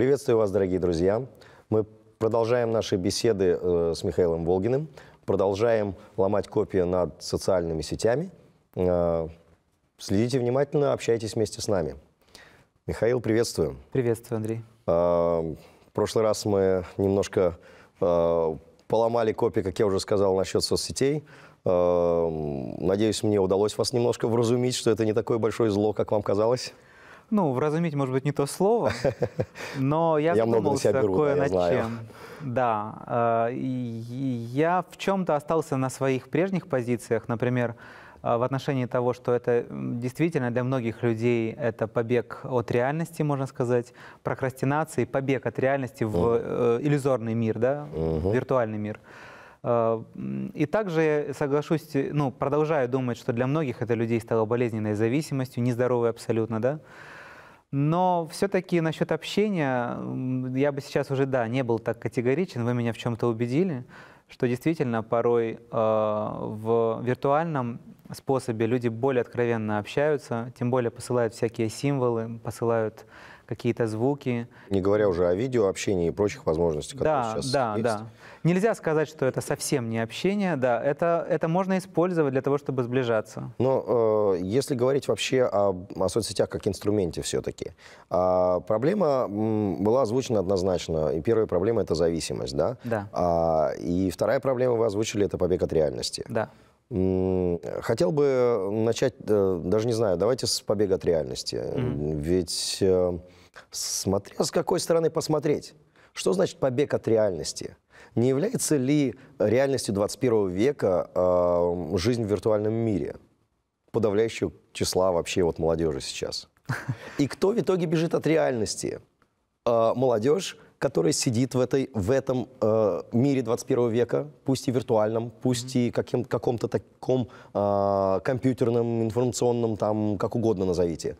Приветствую вас, дорогие друзья. Мы продолжаем наши беседы э, с Михаилом Волгиным, продолжаем ломать копии над социальными сетями. Э, следите внимательно, общайтесь вместе с нами. Михаил, приветствую. Приветствую, Андрей. Э, в прошлый раз мы немножко э, поломали копии, как я уже сказал, насчет соцсетей. Э, надеюсь, мне удалось вас немножко вразумить, что это не такое большое зло, как вам казалось. Ну, вразумить, может быть, не то слово, но я задумался кое над чем. Да, э, я в чем-то остался на своих прежних позициях, например, э, в отношении того, что это действительно для многих людей это побег от реальности, можно сказать, прокрастинации, побег от реальности в mm. иллюзорный мир, да, mm виртуальный мир. И также соглашусь, ну, продолжаю думать, что для многих это людей стало болезненной зависимостью, нездоровой абсолютно, да. Но все-таки насчет общения, я бы сейчас уже, да, не был так категоричен, вы меня в чем-то убедили, что действительно порой э, в виртуальном способе люди более откровенно общаются, тем более посылают всякие символы, посылают какие-то звуки. Не говоря уже о видео, и прочих возможностях, которые да, сейчас да, есть. Да, да. Нельзя сказать, что это совсем не общение, да, это, это можно использовать для того, чтобы сближаться. Но э, если говорить вообще о, о соцсетях как инструменте все-таки, э, а, проблема м, была озвучена однозначно, и первая проблема – это зависимость, да? Да. А, и вторая проблема вы озвучили – это побег от реальности. Да. Хотел бы начать, э, даже не знаю, давайте с побега от реальности. Mm-hmm. Ведь э, Смотря с какой стороны посмотреть. Что значит побег от реальности? Не является ли реальностью 21 века э, жизнь в виртуальном мире? Подавляющего числа вообще вот молодежи сейчас. И кто в итоге бежит от реальности? Э, молодежь, которая сидит в, этой, в этом э, мире 21 века, пусть и виртуальном, пусть и каким, каком-то таком э, компьютерном, информационном, там, как угодно назовите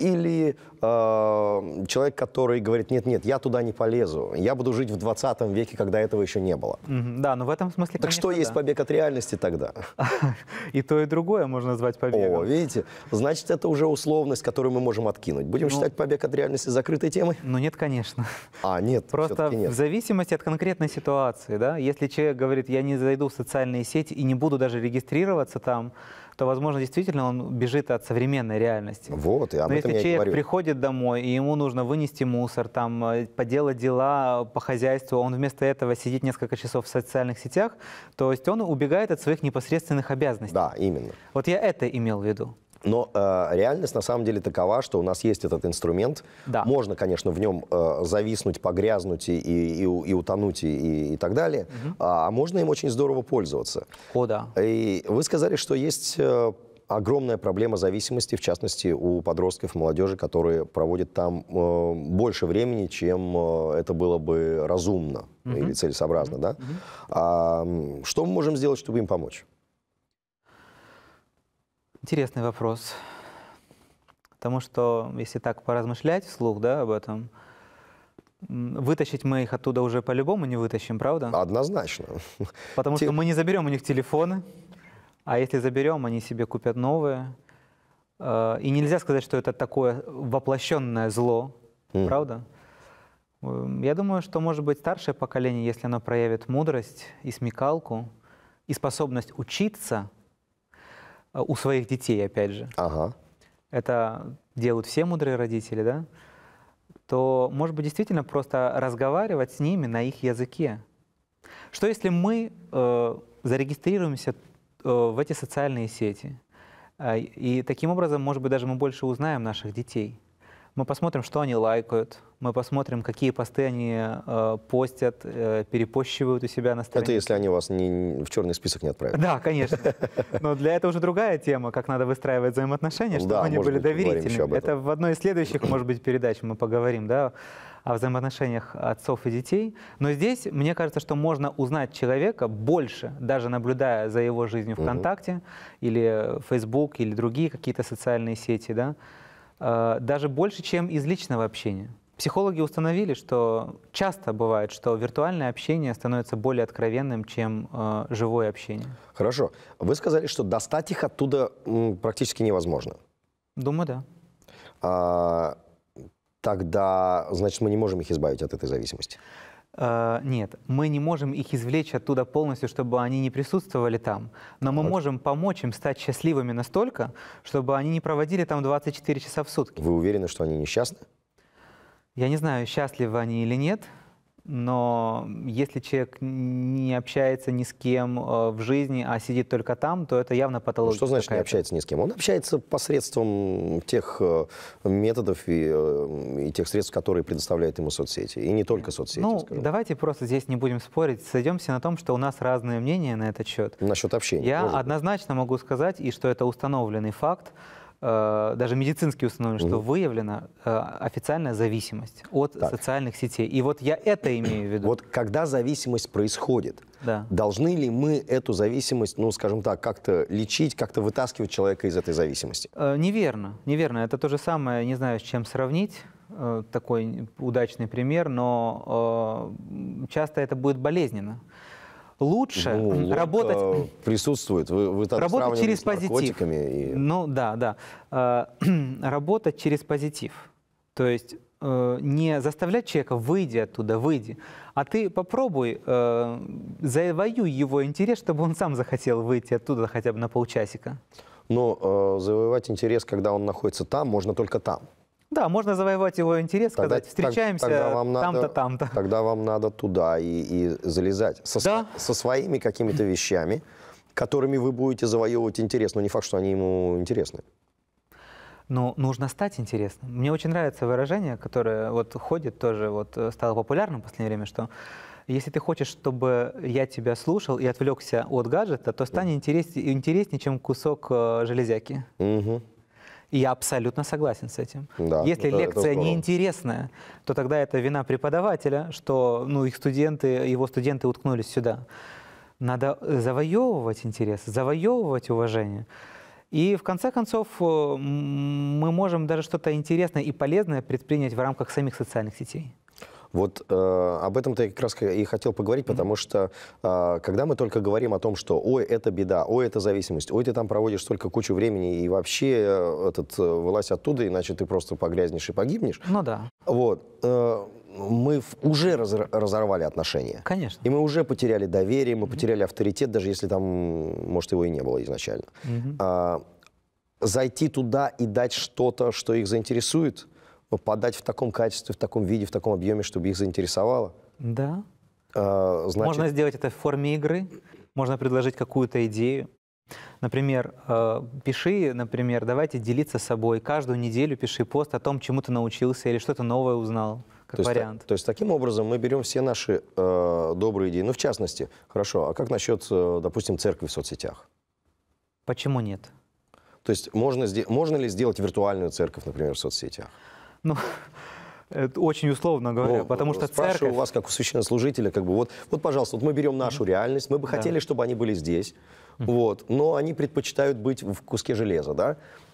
или э, человек, который говорит, нет-нет, я туда не полезу, я буду жить в 20 веке, когда этого еще не было. Да, но ну в этом смысле, Так конечно, что да. есть побег от реальности тогда? И то, и другое можно назвать побегом. О, видите, значит, это уже условность, которую мы можем откинуть. Будем ну, считать побег от реальности закрытой темой? Ну нет, конечно. А, нет, Просто нет. в зависимости от конкретной ситуации, да, если человек говорит, я не зайду в социальные сети и не буду даже регистрироваться там, то, возможно, действительно он бежит от современной реальности. Вот, и об Но этом если я человек говорю. приходит домой, и ему нужно вынести мусор, там, э, поделать дела по хозяйству, он вместо этого сидит несколько часов в социальных сетях, то есть он убегает от своих непосредственных обязанностей. Да, именно. Вот я это имел в виду. Но э, реальность на самом деле такова, что у нас есть этот инструмент. Да. Можно, конечно, в нем э, зависнуть, погрязнуть и, и, и, и утонуть и, и так далее. Угу. А, а можно им очень здорово пользоваться. О, да. И вы сказали, что есть... Э, огромная проблема зависимости, в частности, у подростков, молодежи, которые проводят там э, больше времени, чем э, это было бы разумно mm или целесообразно. mm Да? mm А, что мы можем сделать, чтобы им помочь? Интересный вопрос. Потому что, если так поразмышлять вслух да, об этом, Вытащить мы их оттуда уже по-любому не вытащим, правда? Однозначно. Потому Те... что мы не заберем у них телефоны, а если заберем, они себе купят новые. Э, и нельзя сказать, что это такое воплощенное зло, mm. правда? Э, я думаю, что, может быть, старшее поколение, если оно проявит мудрость и смекалку, и способность учиться – Э, у своих детей, опять же, ага. это делают все мудрые родители, да, то, может быть, действительно просто разговаривать с ними на их языке. Что если мы э, зарегистрируемся э, в эти социальные сети? Э, и таким образом, может быть, даже мы больше узнаем наших детей – мы посмотрим, что они лайкают, мы посмотрим, какие посты они э, постят, э, перепощивают у себя на странице. Это если они вас не, в черный список не отправят. Да, конечно. Но для этого уже другая тема, как надо выстраивать взаимоотношения, чтобы да, они были быть, доверительными. Это в одной из следующих, может быть, передач мы поговорим, да, о взаимоотношениях отцов и детей. Но здесь, мне кажется, что можно узнать человека больше, даже наблюдая за его жизнью ВКонтакте угу. или Facebook или другие какие-то социальные сети, да, Э, даже больше, чем из личного общения. Психологи установили, что часто бывает, что виртуальное общение становится более откровенным, чем э, живое общение. Хорошо. Вы сказали, что достать их оттуда м, практически невозможно. Думаю, да. А, тогда, значит, мы не можем их избавить от этой зависимости. Э, нет, мы не можем их извлечь оттуда полностью, чтобы они не присутствовали там. Но мы вот. можем помочь им стать счастливыми настолько, чтобы они не проводили там 24 часа в сутки. Вы уверены, что они несчастны? Я не знаю, счастливы они или нет но если человек не общается ни с кем э, в жизни, а сидит только там, то это явно ну, патология. Что значит не общается ни с кем? Он общается посредством тех э, методов и, э, и тех средств, которые предоставляют ему соцсети. И не только соцсети, ну, скажем. давайте просто здесь не будем спорить. Сойдемся на том, что у нас разные мнения на этот счет. Насчет общения. Я однозначно быть. могу сказать, и что это установленный факт, Э, даже медицински установлено, что выявлена э, официальная зависимость от так. социальных сетей. И вот я это имею в виду. Вот когда зависимость происходит, да. должны ли мы эту зависимость, ну, скажем так, как-то лечить, как-то вытаскивать человека из этой зависимости? Э, неверно, неверно. Это то же самое, не знаю, с чем сравнить такой удачный пример, но часто это будет болезненно лучше ну, работать... Вот, э, присутствует. Вы, вы так работать через позитив. И... Ну да, да. Э, работать через позитив. То есть э, не заставлять человека выйди оттуда, выйди, а ты попробуй, э, завоюй его интерес, чтобы он сам захотел выйти оттуда хотя бы на полчасика. Но ну, э, завоевать интерес, когда он находится там, можно только там. Да, можно завоевать его интерес, тогда, сказать, встречаемся там-то, там-то. Тогда вам надо туда и, и залезать. Со, да? со своими какими-то вещами, которыми вы будете завоевывать интерес, но не факт, что они ему интересны. Но ну, нужно стать интересным. Мне очень нравится выражение, которое вот ходит тоже, вот э, стало популярным в последнее время, что если ты хочешь, чтобы я тебя слушал и отвлекся от гаджета, то стань интерес, интереснее, чем кусок э, железяки. Угу. И я абсолютно согласен с этим. Да, Если это, лекция это неинтересная, то тогда это вина преподавателя, что ну, их студенты, его студенты уткнулись сюда. Надо завоевывать интерес, завоевывать уважение. И в конце концов э, мы можем даже что-то интересное и полезное предпринять в рамках самих социальных сетей. Вот э, об этом-то я как раз и хотел поговорить, потому что э, когда мы только говорим о том, что ой, это беда, ой, это зависимость, ой, ты там проводишь столько кучу времени и вообще э, этот, э, вылазь оттуда, иначе ты просто погрязнешь и погибнешь. Ну да. Вот. Э, мы уже разорвали отношения. Конечно. И мы уже потеряли доверие, мы mm -hmm. потеряли авторитет, даже если там, может, его и не было изначально. Mm -hmm. а, зайти туда и дать что-то, что их заинтересует – подать в таком качестве, в таком виде, в таком объеме, чтобы их заинтересовало. Да. А, значит... Можно сделать это в форме игры, можно предложить какую-то идею. Например, э, пиши, например, давайте делиться собой. Каждую неделю пиши пост о том, чему ты научился или что-то новое узнал, как то вариант. Есть, то есть таким образом мы берем все наши э, добрые идеи. Ну, в частности, хорошо, а как насчет, э, допустим, церкви в соцсетях? Почему нет? То есть можно, можно ли сделать виртуальную церковь, например, в соцсетях? Ну, это очень условно говоря, Но, потому что спрашиваю церковь... у вас, как у священнослужителя, как бы вот, вот, пожалуйста, вот мы берем нашу реальность, мы бы да. хотели, чтобы они были здесь, вот. Но они предпочитают быть в куске железа,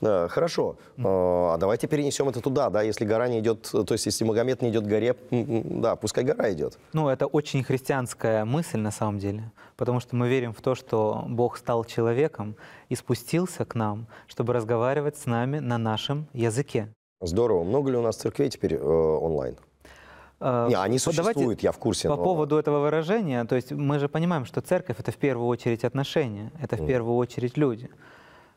да? хорошо, а, а давайте перенесем это туда, да? Если гора не идет, то есть если Магомед не идет к горе, да, пускай гора идет. Ну, это очень христианская мысль на самом деле, потому что мы верим в то, что Бог стал человеком и спустился к нам, чтобы разговаривать с нами на нашем языке. Здорово. Много ли у нас церквей теперь э, онлайн? Э, не, они существуют, Давайте я в курсе. По но... поводу этого выражения, то есть мы же понимаем, что церковь это в первую очередь отношения, это в mm. первую очередь люди.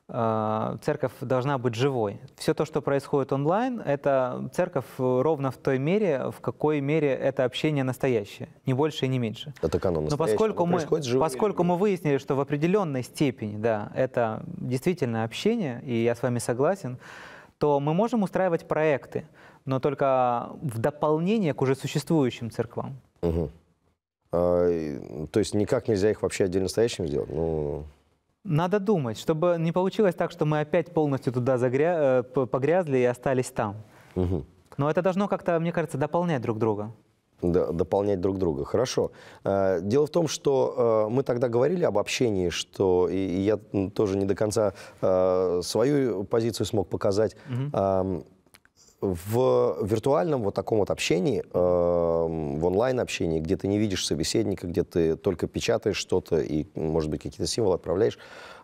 Э, церковь должна быть живой. Все то, что происходит онлайн, это церковь ровно в той мере, в какой мере это общение настоящее, не больше и не меньше. Это канон Но поскольку мы, поскольку мы выяснили, что в определенной степени, да, это действительно общение, и я с вами согласен, то мы можем устраивать проекты, но только в дополнение к уже существующим церквам. Угу. А, то есть никак нельзя их вообще отдельно стоящим сделать? Ну... Надо думать, чтобы не получилось так, что мы опять полностью туда загря... Э, погрязли и остались там. Угу. Но это должно как-то, мне кажется, дополнять друг друга дополнять друг друга. Хорошо. Э, дело в том, что э, мы тогда говорили об общении, что и я тоже не до конца э, свою позицию смог показать. Угу. В виртуальном вот таком вот общении, эм, в онлайн-общении, где ты не видишь собеседника, где ты только печатаешь что-то и, может быть, какие-то символы отправляешь,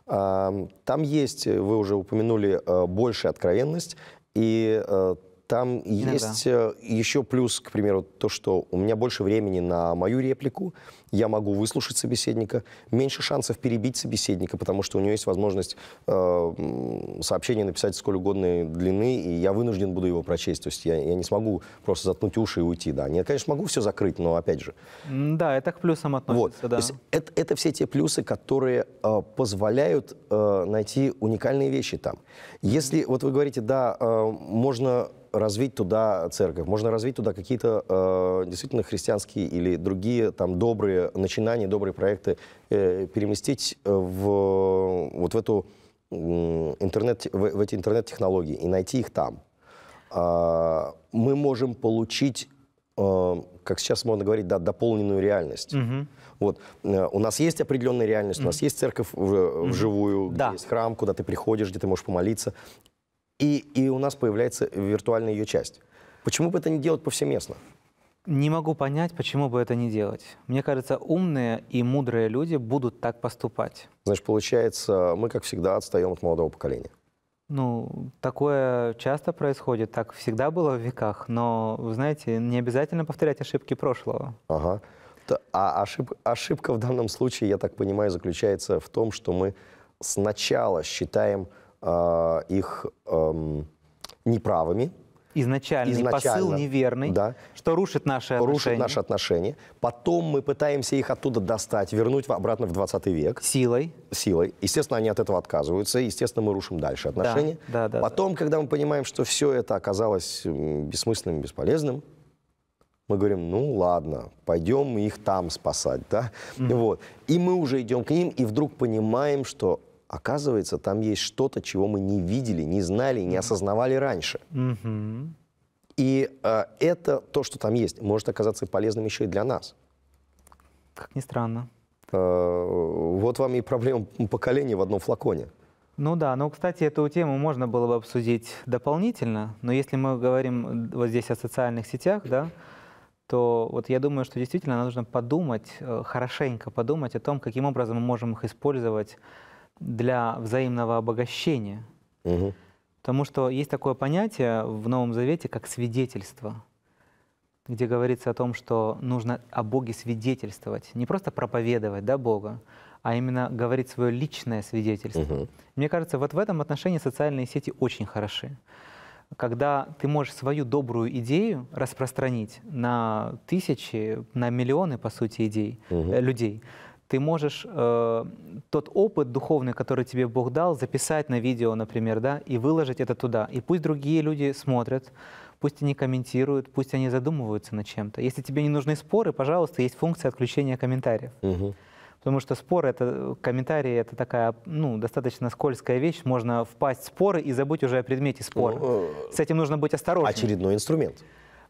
там есть, вы уже упомянули, большая откровенность, и там Иногда. есть э, еще плюс, к примеру, то, что у меня больше времени на мою реплику, я могу выслушать собеседника, меньше шансов перебить собеседника, потому что у него есть возможность э, сообщение написать сколь угодно длины, и я вынужден буду его прочесть. То есть я, я не смогу просто заткнуть уши и уйти. Да. Я, конечно, могу все закрыть, но опять же. Да, это к плюсам относится. Вот. Да. То есть это, это все те плюсы, которые э, позволяют э, найти уникальные вещи там. Если, mm -hmm. вот вы говорите, да, э, можно развить туда церковь, можно развить туда какие-то э, действительно христианские или другие там добрые начинания, добрые проекты, э, переместить э, в, вот в эту интернет, в, в эти интернет-технологии и найти их там. Э, мы можем получить э, как сейчас можно говорить, да, дополненную реальность. Угу. Вот. Э, у нас есть определенная реальность, угу. у нас есть церковь в, угу. вживую, где да. есть храм, куда ты приходишь, где ты можешь помолиться и, и у нас появляется виртуальная ее часть. Почему бы это не делать повсеместно? Не могу понять, почему бы это не делать. Мне кажется, умные и мудрые люди будут так поступать. Значит, получается, мы, как всегда, отстаем от молодого поколения. Ну, такое часто происходит, так всегда было в веках, но, вы знаете, не обязательно повторять ошибки прошлого. Ага. А ошиб... ошибка в данном случае, я так понимаю, заключается в том, что мы сначала считаем Э, их эм, неправыми Изначальный изначально, посыл неверный, да, что рушит наши отношения. Рушит наши отношения. Потом мы пытаемся их оттуда достать, вернуть обратно в 20 век. Силой. Силой. Естественно, они от этого отказываются. Естественно, мы рушим дальше отношения. Да, да, да, Потом, да. когда мы понимаем, что все это оказалось бессмысленным, бесполезным, мы говорим, ну ладно, пойдем их там спасать, да, mm вот. И мы уже идем к ним и вдруг понимаем, что Оказывается, там есть что-то, чего мы не видели, не знали, не осознавали раньше. Угу. И э, это то, что там есть, может оказаться полезным еще и для нас. Как ни странно. Э, вот вам и проблема поколения в одном флаконе. Ну да, ну, кстати, эту тему можно было бы обсудить дополнительно, но если мы говорим вот здесь о социальных сетях, да, то вот я думаю, что действительно нужно подумать, э, хорошенько подумать о том, каким образом мы можем их использовать для взаимного обогащения. Угу. Потому что есть такое понятие в Новом Завете, как свидетельство, где говорится о том, что нужно о Боге свидетельствовать, не просто проповедовать да, Бога, а именно говорить свое личное свидетельство. Угу. Мне кажется, вот в этом отношении социальные сети очень хороши когда ты можешь свою добрую идею распространить на тысячи, на миллионы, по сути, идей, угу. людей, ты можешь э, тот опыт духовный, который тебе Бог дал, записать на видео, например, да, и выложить это туда. И пусть другие люди смотрят, пусть они комментируют, пусть они задумываются над чем-то. Если тебе не нужны споры, пожалуйста, есть функция отключения комментариев. Угу. Потому что споры, это, комментарии, это такая, ну, достаточно скользкая вещь. Можно впасть в споры и забыть уже о предмете спора. Ну, С этим нужно быть осторожным. Очередной инструмент.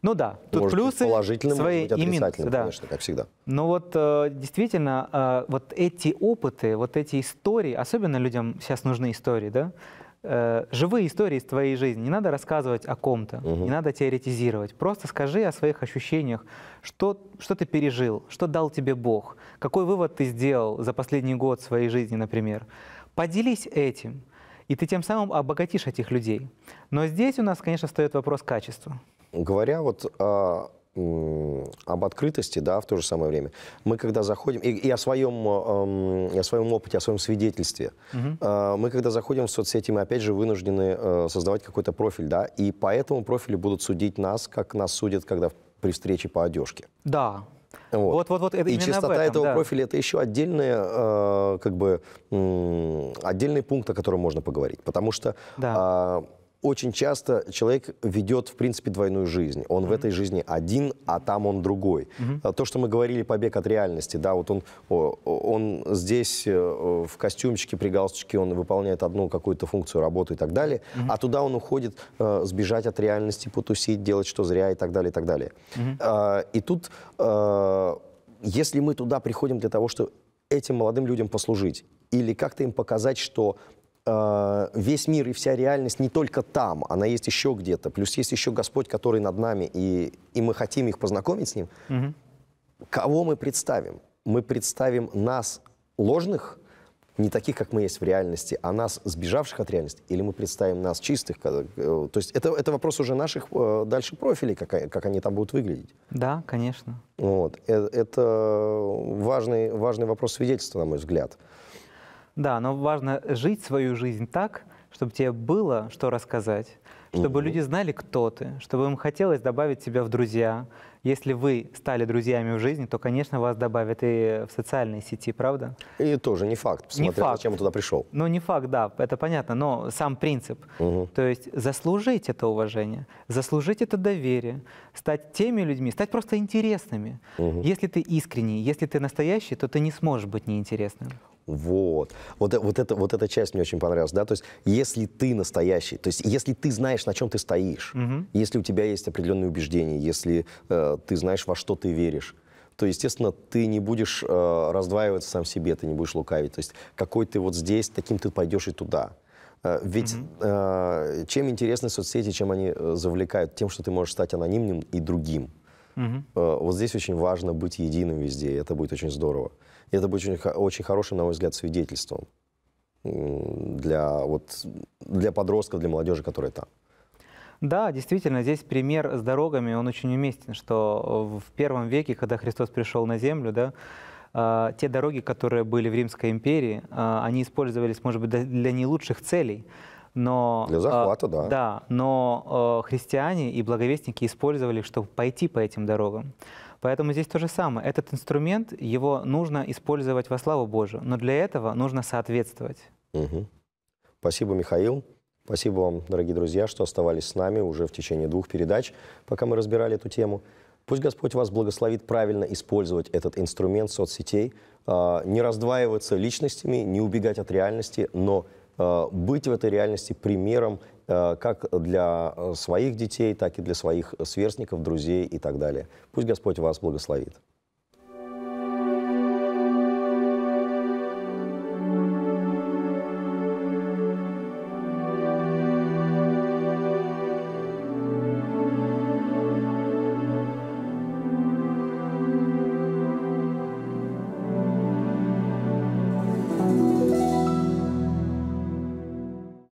Ну да, тут может плюсы быть свои может и минусы, да. конечно, как всегда. Но ну вот э, действительно, э, вот эти опыты, вот эти истории, особенно людям сейчас нужны истории, да, э, живые истории из твоей жизни. Не надо рассказывать о ком-то, угу. не надо теоретизировать. Просто скажи о своих ощущениях, что, что ты пережил, что дал тебе Бог, какой вывод ты сделал за последний год своей жизни, например. Поделись этим, и ты тем самым обогатишь этих людей. Но здесь у нас, конечно, стоит вопрос качества. Говоря вот о, а, об открытости, да, в то же самое время, мы когда заходим, и, и о, своем, а, о своем опыте, о своем свидетельстве, угу. мы когда заходим в соцсети, мы опять же вынуждены э, создавать какой-то профиль, да, и по этому профилю будут судить нас, как нас судят, когда при встрече по одежке. Да, вот, вот, вот, вот это и частота этом, этого да. профиля это еще отдельный, э, как бы, э, отдельный пункт, о котором можно поговорить, потому что да очень часто человек ведет, в принципе, двойную жизнь. Он mm-hmm. в этой жизни один, а там он другой. Mm-hmm. То, что мы говорили, побег от реальности, да, вот он, он здесь э, в костюмчике при галстучке, он выполняет одну какую-то функцию, работу и так далее, mm-hmm. а туда он уходит э, сбежать от реальности, потусить, делать что зря и так далее, и так далее. Mm-hmm. И тут, э, если мы туда приходим для того, чтобы этим молодым людям послужить, или как-то им показать, что Э, весь мир и вся реальность не только там, она есть еще где-то. Плюс есть еще Господь, который над нами, и, и мы хотим их познакомить с Ним. Угу. Кого мы представим? Мы представим нас ложных, не таких, как мы есть в реальности, а нас, сбежавших от реальности, или мы представим нас чистых? Э, то есть это, это вопрос уже наших э, дальше профилей, как, а, как они там будут выглядеть. Да, конечно. Вот. Это важный, важный вопрос свидетельства, на мой взгляд. Да, но важно жить свою жизнь так, чтобы тебе было что рассказать, чтобы угу. люди знали, кто ты, чтобы им хотелось добавить тебя в друзья. Если вы стали друзьями в жизни, то, конечно, вас добавят и в социальные сети, правда? И тоже не факт, смотря зачем факт. туда пришел. Ну, не факт, да, это понятно, но сам принцип. Угу. То есть заслужить это уважение, заслужить это доверие, стать теми людьми, стать просто интересными. Угу. Если ты искренний, если ты настоящий, то ты не сможешь быть неинтересным. Вот. Вот, э, вот, это, вот эта часть мне очень понравилась, да, то есть если ты настоящий, то есть если ты знаешь, на чем ты стоишь, угу. если у тебя есть определенные убеждения, если э, ты знаешь, во что ты веришь, то, естественно, ты не будешь э, раздваиваться сам себе, ты не будешь лукавить. То есть какой ты вот здесь, таким ты пойдешь и туда. Э, ведь угу. э, чем интересны соцсети, чем они э, завлекают? Тем, что ты можешь стать анонимным и другим. Угу. Э, вот здесь очень важно быть единым везде, и это будет очень здорово. И это будет очень, очень хорошим, на мой взгляд, свидетельством для, вот, для подростков, для молодежи, которые там. Да, действительно, здесь пример с дорогами, он очень уместен, что в первом веке, когда Христос пришел на землю, да, а, те дороги, которые были в Римской империи, а, они использовались, может быть, для не лучших целей. Но, для а, захвата, да. Да, но христиане и благовестники использовали, чтобы пойти по этим дорогам. Поэтому здесь то же самое. Этот инструмент, его нужно использовать во славу Божию, но для этого нужно соответствовать. Угу. Спасибо, Михаил. Спасибо вам, дорогие друзья, что оставались с нами уже в течение двух передач, пока мы разбирали эту тему. Пусть Господь вас благословит правильно использовать этот инструмент соцсетей, а, не раздваиваться личностями, не убегать от реальности, но а, быть в этой реальности примером Э, как для э, своих детей, так и для своих сверстников, друзей и так далее. Пусть Господь вас благословит.